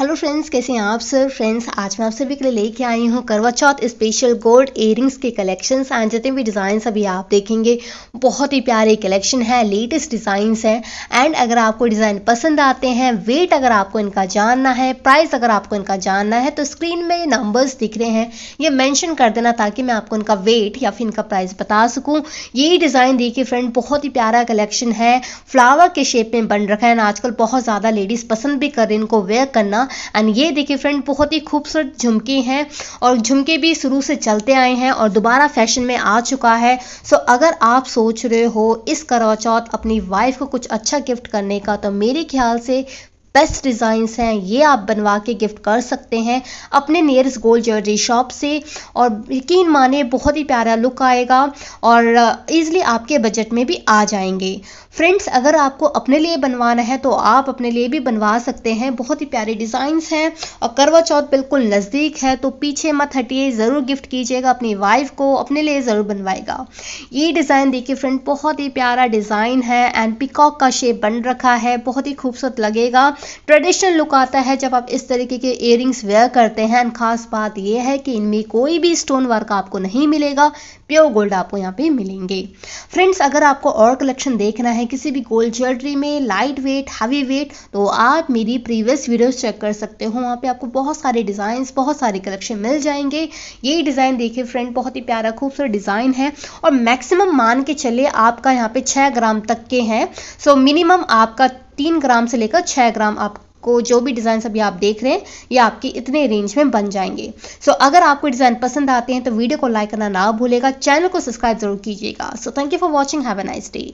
hello friends कैसे हैं आप सर फ्रेंड्स आज मैं आप सभी के लिए लेके आई हूँ Karwa Chauth special gold earrings के कलेक्शंस एंड जितने भी डिज़ाइन अभी आप देखेंगे बहुत ही प्यारे कलेक्शन है लेटेस्ट डिज़ाइंस हैं एंड अगर आपको डिज़ाइन पसंद आते हैं वेट अगर आपको इनका जानना है प्राइस अगर आपको इनका जानना है तो स्क्रीन में नंबर्स दिख रहे हैं ये मैंशन कर देना ताकि मैं आपको इनका वेट या फिर इनका प्राइस बता सकूँ ये डिज़ाइन देखिए फ्रेंड बहुत ही प्यारा कलेक्शन है फ्लावर के शेप में बन रखा है एंड आजकल बहुत ज़्यादा लेडीज़ पसंद भी कर रहे हैं इनको वेयर करना एंड ये देखिए फ्रेंड बहुत ही खूबसूरत झुमके हैं और झुमके भी शुरू से चलते आए हैं और दोबारा फैशन में आ चुका है सो अगर आप सोच रहे हो इस करवाचौथ अपनी वाइफ को कुछ अच्छा गिफ्ट करने का तो मेरे ख्याल से बेस्ट डिज़ाइंस हैं ये आप बनवा के गिफ्ट कर सकते हैं अपने नियरेस्ट गोल्ड ज्वेलरी शॉप से और यकीन माने बहुत ही प्यारा लुक आएगा और ईज़िली uh, आपके बजट में भी आ जाएंगे फ्रेंड्स अगर आपको अपने लिए बनवाना है तो आप अपने लिए भी बनवा सकते हैं बहुत ही प्यारे डिज़ाइंस हैं और करवा चौथ बिल्कुल नज़दीक है तो पीछे मत हटिए ज़रूर गिफ्ट कीजिएगा अपनी वाइफ को अपने लिए ज़रूर बनवाएगा ये डिज़ाइन देखिए फ्रेंड बहुत ही प्यारा डिज़ाइन है एंड पिकॉक का शेप बन रखा है बहुत ही खूबसूरत लगेगा ट्रेडिशनल लुक आता है जब आप इस तरीके के इयर वेयर करते हैं एंड खास बात यह है कि इनमें कोई भी स्टोन वर्क आपको नहीं मिलेगा प्योर गोल्ड आपको यहाँ पे मिलेंगे फ्रेंड्स अगर आपको और कलेक्शन देखना है किसी भी गोल्ड ज्वेलरी में लाइट वेट हैवी वेट तो आप मेरी प्रीवियस वीडियोस चेक कर सकते हो वहाँ पे आपको बहुत सारे डिजाइन बहुत सारे कलेक्शन मिल जाएंगे ये डिज़ाइन देखिए फ्रेंड बहुत ही प्यारा खूबसूरत डिज़ाइन है और मैक्सिमम मान के चले आपका यहाँ पे छः ग्राम तक के हैं सो मिनिमम आपका तीन ग्राम से लेकर छः ग्राम आप को जो भी डिज़ाइन अभी आप देख रहे हैं ये आपके इतने रेंज में बन जाएंगे सो so, अगर आपको डिज़ाइन पसंद आते हैं तो वीडियो को लाइक करना ना भूलेगा चैनल को सब्सक्राइब जरूर कीजिएगा so thank you for watching have a nice day